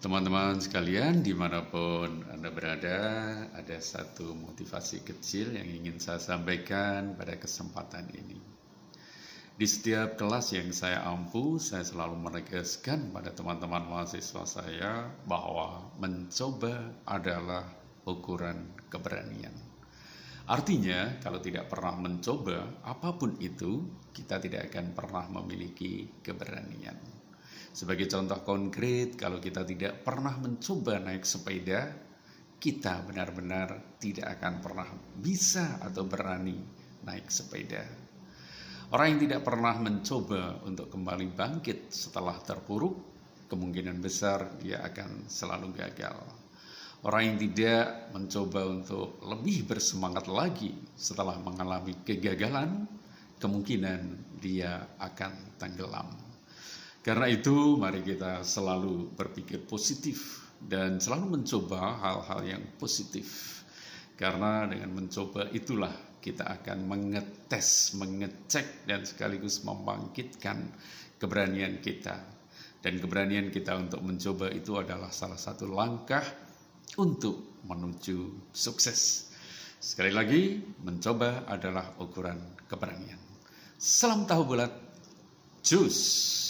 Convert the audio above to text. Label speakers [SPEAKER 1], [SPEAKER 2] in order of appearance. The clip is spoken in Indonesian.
[SPEAKER 1] Teman-teman sekalian, dimanapun Anda berada, ada satu motivasi kecil yang ingin saya sampaikan pada kesempatan ini. Di setiap kelas yang saya ampu, saya selalu menegaskan pada teman-teman mahasiswa saya bahwa mencoba adalah ukuran keberanian. Artinya, kalau tidak pernah mencoba, apapun itu, kita tidak akan pernah memiliki keberanian. Sebagai contoh konkret, kalau kita tidak pernah mencoba naik sepeda, kita benar-benar tidak akan pernah bisa atau berani naik sepeda. Orang yang tidak pernah mencoba untuk kembali bangkit setelah terpuruk, kemungkinan besar dia akan selalu gagal. Orang yang tidak mencoba untuk lebih bersemangat lagi setelah mengalami kegagalan, kemungkinan dia akan tenggelam. Karena itu, mari kita selalu berpikir positif dan selalu mencoba hal-hal yang positif. Karena dengan mencoba itulah kita akan mengetes, mengecek dan sekaligus membangkitkan keberanian kita. Dan keberanian kita untuk mencoba itu adalah salah satu langkah untuk menuju sukses. Sekali lagi, mencoba adalah ukuran keberanian. Salam tahu bulat. Jus.